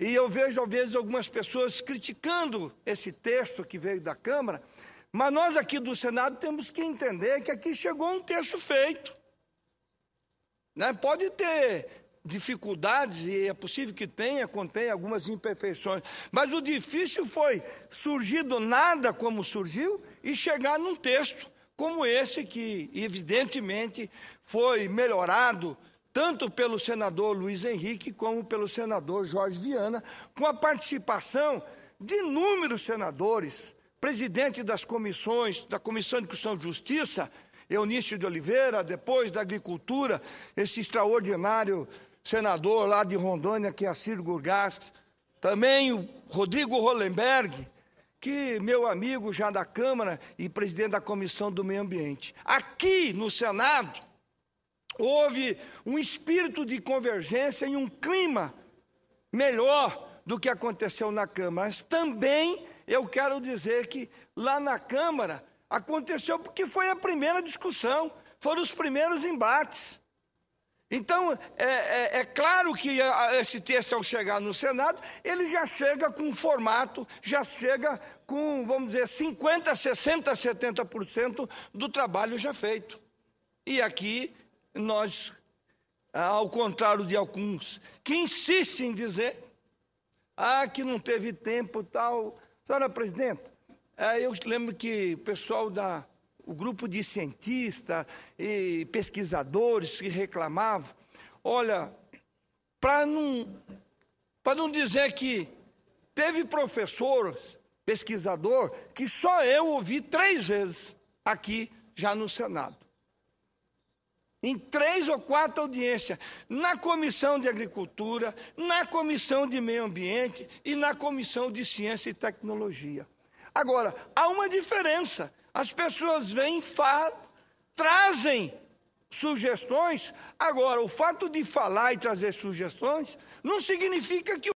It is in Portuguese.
E eu vejo, às vezes, algumas pessoas criticando esse texto que veio da Câmara, mas nós aqui do Senado temos que entender que aqui chegou um texto feito. Né? Pode ter dificuldades, e é possível que tenha, contém algumas imperfeições, mas o difícil foi surgir do nada como surgiu e chegar num texto como esse, que evidentemente foi melhorado tanto pelo senador Luiz Henrique como pelo senador Jorge Viana, com a participação de inúmeros senadores, presidente das comissões, da Comissão de Constituição e Justiça, Eunício de Oliveira, depois da Agricultura, esse extraordinário senador lá de Rondônia, que é Ciro Gurgás, também o Rodrigo Hollenberg, que meu amigo já da Câmara e presidente da Comissão do Meio Ambiente. Aqui no Senado, houve um espírito de convergência e um clima melhor do que aconteceu na Câmara. Mas também eu quero dizer que lá na Câmara aconteceu porque foi a primeira discussão, foram os primeiros embates. Então, é, é, é, claro que esse texto, ao chegar no Senado, ele já chega com um formato, já chega com, vamos dizer, 50%, 60%, 70% do trabalho já feito. E aqui nós, ao contrário de alguns que insistem em dizer, ah, que não teve tempo tal. Senhora presidente, eh, eu lembro que o pessoal da. O grupo de cientistas e pesquisadores que reclamavam, olha, para não, não dizer que teve professor, pesquisador, que só eu ouvi três vezes aqui já no Senado em três ou quatro audiências, na Comissão de Agricultura, na Comissão de Meio Ambiente e na Comissão de Ciência e Tecnologia. Agora, há uma diferença. As pessoas vêm, falam, trazem sugestões. Agora, o fato de falar e trazer sugestões não significa que